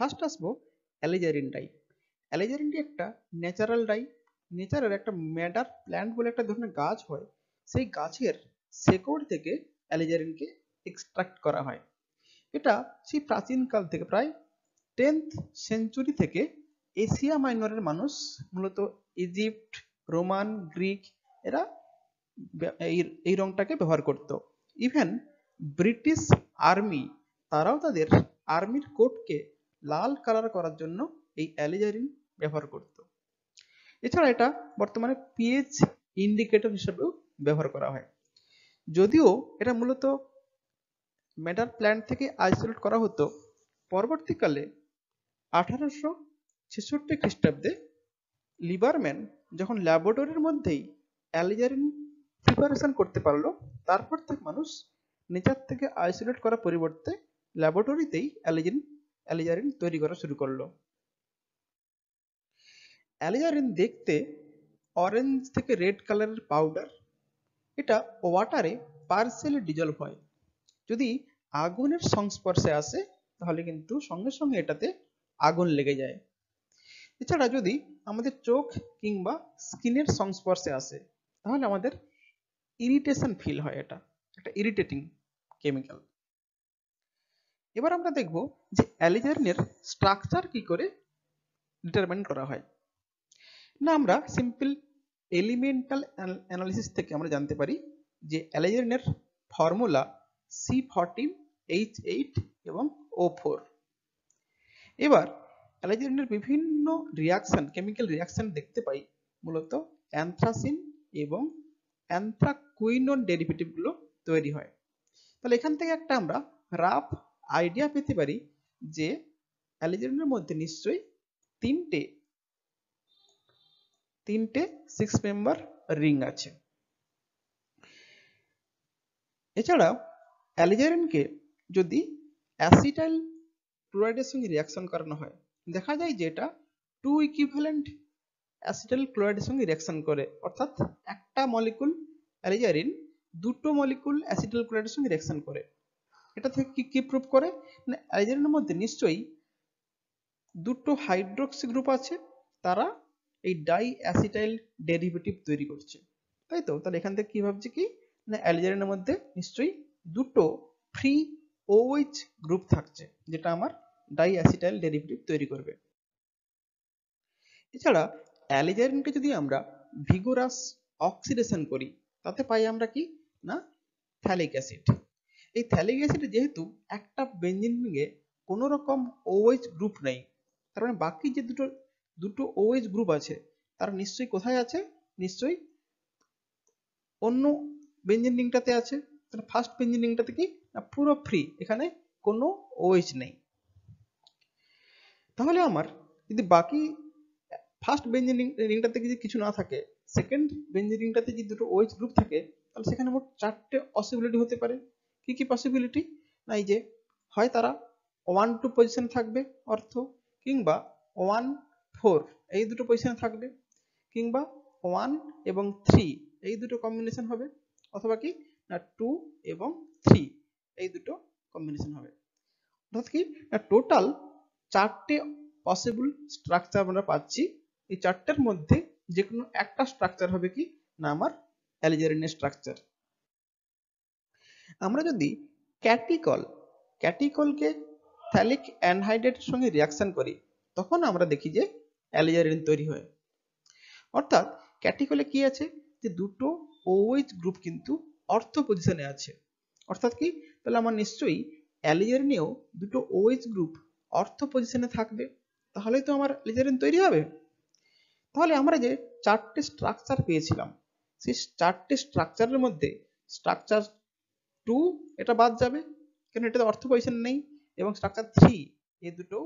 first আসবো অ্যালিজারিন die অ্যালিজারিনটি একটা natural die নেচারের একটা ম্যাডার প্ল্যান্ট বলে একটা ধরনের গাছ হয় সেই গাছের শেকড় থেকে অ্যালিজারিনকে এক্সট্রাক্ট করা হয় এটা সেই প্রাচীনকাল থেকে প্রায় টেন্থ সেঞ্চুরি থেকে এশিয়া মাইনরের মানুষ মূলত ইজিপ্ট রোমান গ্রিক এরা এই রংটাকে ব্যবহার করত ইভেন ব্রিটিশ আর্মি তারাও তাদের আর্মির কোটকে লাল কালার করার জন্য এই অ্যালিজারিন ব্যবহার করত এছাড়া এটা বর্তমানে পিএইচ ইন্ডিকেটর হিসেবেও ব্যবহার করা হয় যদিও এটা মূলত মেটাল প্ল্যান্ট থেকে আইসোলেট করা হতো পরবর্তীকালে আঠারোশো ছেষট্টি খ্রিস্টাব্দে লিবারম্যান যখন ল্যাবরেটরির মধ্যেই অ্যালিজারিন প্রিপারেশন করতে পারলো তারপর থেকে মানুষ নেচার থেকে আইসোলেট করার পরিবর্তে ল্যাবরেটরিতেই অ্যালিজিন অ্যালিজারিন তৈরি করা শুরু করলো অ্যালিজারিন দেখতে অরেঞ্জ থেকে রেড কালারের পাউডার এটা ওয়াটারে পার্সেলে ডিজলভ হয় যদি আগুনের সংস্পর্শে আসে তাহলে কিন্তু সঙ্গে সঙ্গে এটাতে আগুন লেগে যায় এছাড়া যদি আমাদের চোখ কিংবা স্কিনের সংস্পর্শে আসে তাহলে আমাদের ইরিটেশন ফিল হয় এটা একটা ইরিটেটিং কেমিক্যাল এবার আমরা দেখব যে অ্যালিজানের স্ট্রাকচার কি করে ডিটারমাইন করা হয় না আমরা সিম্পল এলিমেন্টাল অ্যানালিসিস থেকে আমরা জানতে পারি যে অ্যালিজানের formula C fourteen H eight এবং ও ফোর এবার অ্যালাইজানের বিভিন্ন রিয়াকশন কেমিক্যাল রিয়াকশন দেখতে পাই মূলত অ্যান্থ্রাসিন এবং অ্যান্থ্রাকুইনন ডেরিভেটিভগুলো তৈরি হয় তাহলে এখান থেকে একটা আমরা রাফ আইডিয়া পেতে পারি যে অ্যালিজেনের মধ্যে নিশ্চয়ই তিনটে তিনটে সিক্স মেম্বার রিং আছে এছাড়া অ্যালিজারেনকে যদি অ্যাসিটাইল ক্লোরাইডের সঙ্গে রিয়াকশন করানো হয় দেখা যায় যে এটা টু ইকুইভ্যালেন্ট অ্যাসিটাইল ক্লোরাইডের সঙ্গে রিয়াকশন করে অর্থাৎ একটা মলিকুল অ্যালিজারিন দুটো মলিকুল অ্যাসিটাইল ক্লোরাইডের সঙ্গে রিয়াকশন করে এটা থেকে কি কি প্রুফ করে মানে অ্যালজেনের মধ্যে নিশ্চয়ই দুটো হাইড্রোক্সি গ্রুপ আছে তারা এই ডাই অ্যাসিটাইল ডেরিভেটিভ তৈরি করছে তাই তো তাহলে এখান থেকে কি ভাবছি কি না অ্যালজেনের মধ্যে নিশ্চয়ই দুটো ফ্রি ওএইচ গ্রুপ থাকছে যেটা আমার ডাই অ্যাসিটাইল ডেরিভেটিভ তৈরি করবে এছাড়া অ্যালিজারিনকে যদি আমরা ভিগোরাস অক্সিডেশন করি তাতে পাই আমরা কি না ফ্যালিক অ্যাসিড এই থ্যালিক অ্যাসিডে যেহেতু একটা বেঞ্জিন রিংয়ে কোনো রকম ওএইচ গ্রুপ নেই তার মানে বাকি যে দুটো দুটো ওএইচ গ্রুপ আছে তারা নিশ্চয়ই কোথায় আছে নিশ্চয়ই অন্য বেঞ্জিন রিংটাতে আছে তাহলে ফার্স্ট বেঞ্জিন রিংটাতে কি না পুরো ফ্রি এখানে কোনো ওএইচ নেই তাহলে আমার যদি বাকি ফার্স্ট বেঞ্জিন রিংটাতে যদি কিছু না থাকে সেকেন্ড বেঞ্জিন রিংটাতে যদি দুটো ওএইচ গ্রুপ থাকে তাহলে সেখানে মোট চারটে পসিবিলিটি হতে পারে কি কি পসিবিলিটি নাই যে হয় তারা ওয়ান টু পজিশন থাকবে অর্থ কিংবা ওয়ান ফোর এই দুটো পজিশন থাকবে কিংবা ওয়ান এবং থ্রি এই দুটো কম্বিনেশন হবে অথবা কি না টু এবং থ্রি এই দুটো কম্বিনেশন হবে অর্থাৎ কি না টোটাল চারটে পসিবল স্ট্রাকচার আমরা পাচ্ছি এই চারটার মধ্যে যে কোনো একটা স্ট্রাকচার হবে কি না আমার অ্যালিজারিনের স্ট্রাকচার আমরা যদি ক্যাটিকল ক্যাটিকলকে থ্যালিক অ্যানহাইড্রেটের সঙ্গে রিয়াকশন করি তখন আমরা দেখি যে অ্যালিজারিন তৈরি হয় অর্থাৎ ক্যাটিকলে কি আছে যে দুটো ওএইচ গ্রুপ কিন্তু অর্থ পজিশনে আছে অর্থাৎ কি তাহলে আমার নিশ্চয়ই অ্যালিয়ারিনেও দুটো ওএইচ গ্রুপ অর্থ পজিশনে থাকবে তাহলেই তো আমার অ্যালিয়ারিন তৈরি হবে তাহলে আমরা যে চারটে স্ট্রাকচার পেয়েছিলাম সেই চারটে স্ট্রাকচারের মধ্যে স্ট্রাকচার টু এটা বাদ যাবে কেন এটাতে অর্থ পয়সন নেই এবং স্ট্রাকচার থ্রি এই দুটো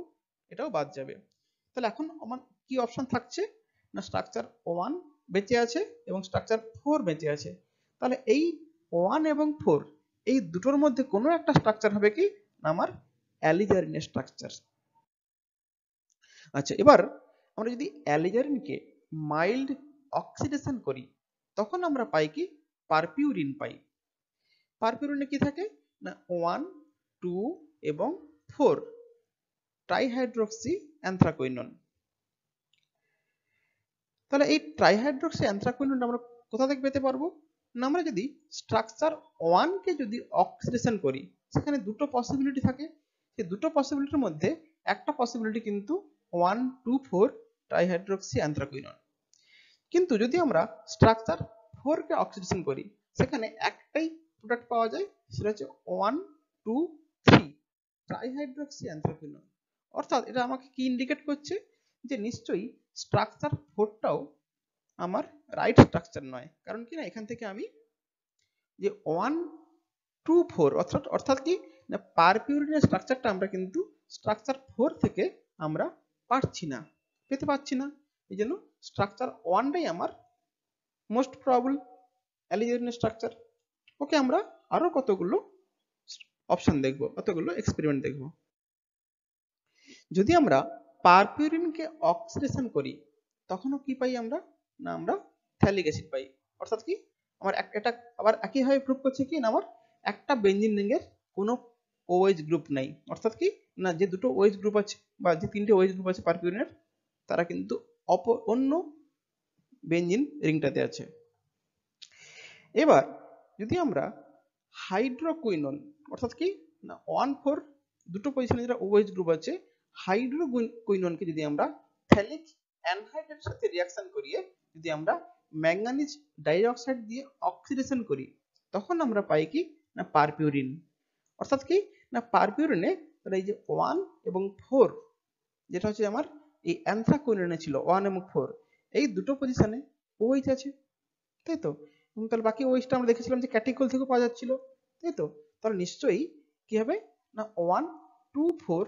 এটাও বাদ যাবে তাহলে এখন আমার কি অপশন থাকছে না স্ট্রাকচার ওয়ান বেঁচে আছে এবং স্ট্রাকচার ফোর বেঁচে আছে তাহলে এই ওয়ান এবং ফোর এই দুটোর মধ্যে কোনো একটা স্ট্রাকচার হবে কি না আমার অ্যালিজারিনের স্ট্রাকচার আচ্ছা এবার আমরা যদি অ্যালিজারিনকে মাইল্ড অক্সিডেশন করি তখন আমরা পাই কি পারপিউরিন পাই পারপিরুইনে কি থাকে না ওয়ান টু এবং ফোর ট্রাইহাইড্রক্সি অ্যান্থ্রাকুইনন তাহলে এই ট্রাইহাইড্রক্সি অ্যান্থ্রাকুইনন আমরা কোথা থেকে পেতে পারবো না আমরা যদি স্ট্রাকচার ওয়ানকে যদি অক্সিডেশন করি সেখানে দুটো পসিবিলিটি থাকে সেই দুটো পসিবিলিটির মধ্যে একটা পসিবিলিটি কিন্তু one two four trihydroxy anthraquinone কিন্তু যদি আমরা স্ট্রাকচার ফোরকে অক্সিডেশন করি সেখানে একটাই প্রোডাক্ট পাওয়া যায় সেটা হচ্ছে one two three trihydroxy anthraphenol অর্থাৎ এটা আমাকে কি ইন্ডিকেট করছে যে নিশ্চয়ই স্ট্রাকচার ফোরটাও আমার রাইট স্ট্রাকচার নয় কারণ কি না এখান থেকে আমি যে ওয়ান টু ফোর অর্থাৎ অর্থাৎ কি না পারপিউরিনের স্ট্রাকচারটা আমরা কিন্তু স্ট্রাকচার ফোর থেকে আমরা পারছি না পেতে পারছি না এই জন্য স্ট্রাকচার ওয়ানটাই আমার মোস্ট প্রবল অ্যালিজোরিনের স্ট্রাকচার ওকে আমরা আরো কতগুলো অপশন দেখব কতগুলো এক্সপেরিমেন্ট দেখব যদি আমরা পারপিউরিনকে অক্সিডেশন করি তখনও কি পাই আমরা না আমরা থ্যালিক অ্যাসিড পাই অর্থাৎ কি আমার এটা আবার একইভাবে প্রুফ করছে কি না আমার একটা বেঞ্জিন রিংয়ের কোনো ওয়েজ গ্রুপ নাই অর্থাৎ কি না যে দুটো ওয়েজ গ্রুপ আছে বা যে তিনটে ওয়েজ গ্রুপ আছে পারপিউরিনের তারা কিন্তু অপ অন্য বেঞ্জিন রিংটাতে আছে এবার যদি আমরা হাইড্রোকুইনন অর্থাৎ কি না ওয়ান ফোর দুটো পজিশনে যেটা ওএইচ গ্রুপ আছে হাইড্রোকুইননকে যদি আমরা থ্যালিক অ্যানহাইডের সাথে রিয়াকশন করিয়ে যদি আমরা ম্যাঙ্গানিজ ডাইঅক্সাইড দিয়ে অক্সিডেশন করি তখন আমরা পাই কি না পারপিউরিন অর্থাৎ কি না পারপিউরিনে তাহলে এই যে ওয়ান এবং ফোর যেটা হচ্ছে আমার এই অ্যান্থ্রাকুইননে ছিল ওয়ান এবং ফোর এই দুটো পজিশনে ওএইচ আছে তাই তো এবং তাহলে বাকি ওয়েস্টটা OH আমরা দেখেছিলাম যে ক্যাটিকল থেকেও পাওয়া যাচ্ছিল তাই তো তাহলে নিশ্চয়ই কি হবে না one two four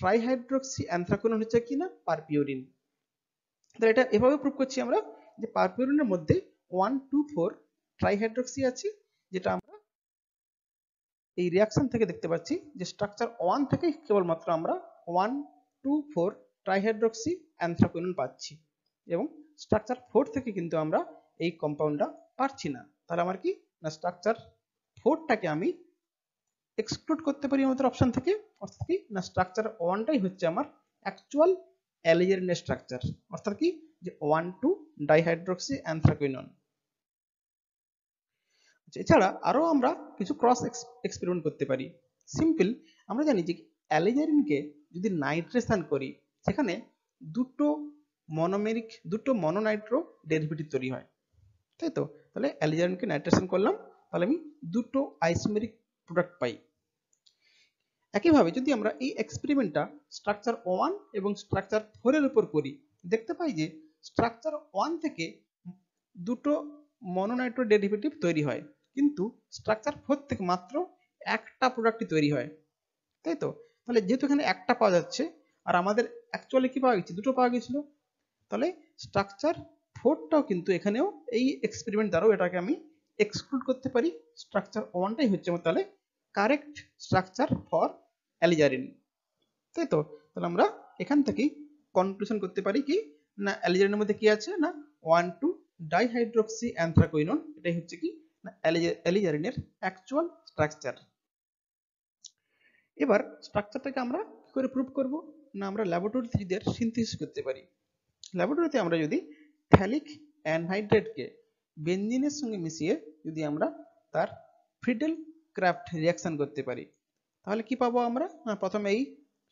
trihydroxy anthraquinone হচ্ছে কি না পারপিউরিন তাহলে এটা এভাবে প্রুভ করছি আমরা যে পারপিউরিনের মধ্যে ওয়ান টু ফোর ট্রাইহাইড্রোক্সি আছে যেটা আমরা এই রিয়াকশন থেকে দেখতে পাচ্ছি যে স্ট্রাকচার ওয়ান থেকে কেবলমাত্র আমরা one two four trihydroxy anthraquinone পাচ্ছি এবং স্ট্রাকচার ফোর থেকে কিন্তু আমরা এই কম্পাউন্ডটা পারছি না তাহলে আমার কি না স্ট্রাকচার ফোরটাকে আমি এক্সক্লুড করতে পারি আমাদের অপশন থেকে অর্থাৎ কি না স্ট্রাকচার ওয়ানটাই হচ্ছে আমার অ্যাকচুয়াল অ্যালিজারিন স্ট্রাকচার অর্থাৎ কি যে ওয়ান টু ডাইহাইড্রোক্সি অ্যান্থ্রাকুইনন এছাড়া আরও আমরা কিছু ক্রস এক্সপেরিমেন্ট করতে পারি সিম্পল আমরা জানি যে অ্যালিজেরিনকে যদি নাইট্রেশন করি সেখানে দুটো মনোমেরিক দুটো মনোনাইট্রো ডেরিভেটিভ তৈরি হয় তাই তো তাহলে অ্যালিজানকে নাইট্রেশন করলাম তাহলে আমি দুটো আইসোমেরিক প্রোডাক্ট পাই একইভাবে যদি আমরা এই এক্সপেরিমেন্টটা স্ট্রাকচার ওয়ান এবং স্ট্রাকচার ফোরের উপর করি দেখতে পাই যে স্ট্রাকচার ওয়ান থেকে দুটো মনোনাইট্রো ডেরিভেটিভ তৈরি হয় কিন্তু স্ট্রাকচার ফোর থেকে মাত্র একটা প্রোডাক্টই তৈরি হয় তাই তো তাহলে যেহেতু এখানে একটা পাওয়া যাচ্ছে আর আমাদের অ্যাকচুয়ালি কি পাওয়া গেছে দুটো পাওয়া গেছিল তাহলে স্ট্রাকচার ফোরটাও কিন্তু এখানেও এই এক্সপেরিমেন্ট দ্বারাও এটাকে আমি এক্সক্লুড করতে পারি স্ট্রাকচার ওয়ানটাই হচ্ছে আমার তাহলে কারেক্ট স্ট্রাকচার ফর অ্যালিজারিন তাই তো তাহলে আমরা এখান থেকেই কনক্লুশন করতে পারি কি না অ্যালিজারিনের মধ্যে কি আছে না ওয়ান টু ডাইহাইড্রোক্সি অ্যান্থ্রাকুইনন এটাই হচ্ছে কি না অ্যালিজারিনের অ্যাকচুয়াল স্ট্রাকচার এবার স্ট্রাকচারটাকে আমরা কি করে প্রুভ করব না আমরা ল্যাবরেটরি থ্রিদের সিনথেসিস করতে পারি ল্যাবরেটরিতে আমরা যদি ফ্যালিক অ্যানহাইড্রেটকে বেঞ্জিনের সঙ্গে মিশিয়ে যদি আমরা তার ফ্রিডেল ক্রাফট রিয়াকশন করতে পারি তাহলে কি পাবো আমরা প্রথমে এই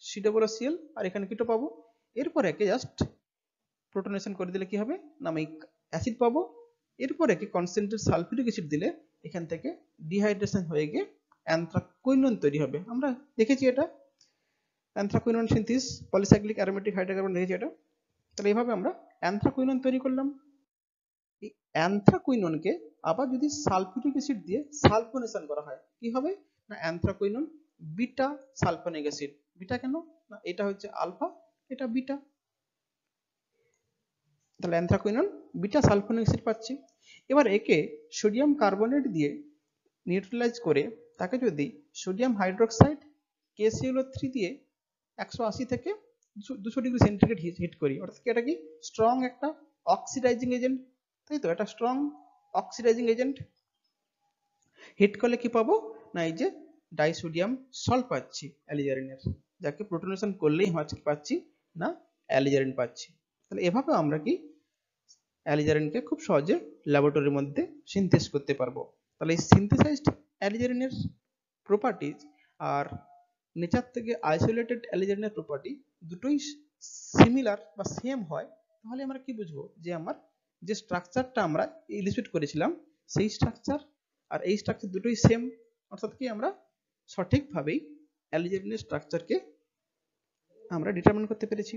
সি আর এখানে কিটো পাবো এরপর একে জাস্ট প্রোটোনেশন করে দিলে কি হবে না আমি অ্যাসিড পাবো এরপর একে কনসেন্ট্রেট সালফিউরিক অ্যাসিড দিলে এখান থেকে ডিহাইড্রেশন হয়ে গিয়ে অ্যান্থ্রাকুইনন তৈরি হবে আমরা দেখেছি এটা anthraquinone synthesis polycyclic aromatic hydrocarbon দেখেছি এটা তাহলে এভাবে আমরা অ্যান্থ্রাকুইনন তৈরি করলাম এই অ্যান্থ্রাকুইননকে আবার যদি সালফিউরিক অ্যাসিড দিয়ে সালফোনেশন করা হয় কি হবে না anthraquinone beta sulphonic acid beta কেন না এটা হচ্ছে আলফা এটা বিটা তাহলে অ্যান্থ্রাকুইনন বিটা সালফোনিক অ্যাসিড পাচ্ছি এবার একে সোডিয়াম কার্বনেট দিয়ে নিউট্রালাইজ করে তাকে যদি সোডিয়াম হাইড্রোক্সাইড কেসিউলো থ্রি দিয়ে একশো আশি থেকে দুশো ডিগ্রি সেন্টিগ্রেড হিট করি অর্থাৎ কি এটা কি স্ট্রং একটা অক্সিডাইজিং এজেন্ট তাই তো এটা স্ট্রং অক্সিডাইজিং এজেন্ট হিট করলে কি পাবো না এই যে ডাইসোডিয়াম সল্ট পাচ্ছি অ্যালিজারিনের যাকে প্রোটোনেশন করলেই হচ্ছে পাচ্ছি না অ্যালিজারিন পাচ্ছি তাহলে এভাবে আমরা কি অ্যালিজারিনকে খুব সহজে ল্যাবরেটরির মধ্যে সিনথেস করতে পারবো তাহলে এই সিনথেসাইজড অ্যালিজারিনের প্রপার্টিজ আর নেচার থেকে আইসোলেটেড অ্যালিজেনের প্রপার্টি দুটোই সিমিলার বা সেম হয় তাহলে আমরা কি বুঝবো যে আমার যে স্ট্রাকচারটা আমরা ইলিস্ট্রেট করেছিলাম সেই স্ট্রাকচার আর এই স্ট্রাকচার দুটোই সেম অর্থাৎ কি আমরা সঠিকভাবেই অ্যালিজেনের স্ট্রাকচারকে আমরা ডিটারমিন করতে পেরেছি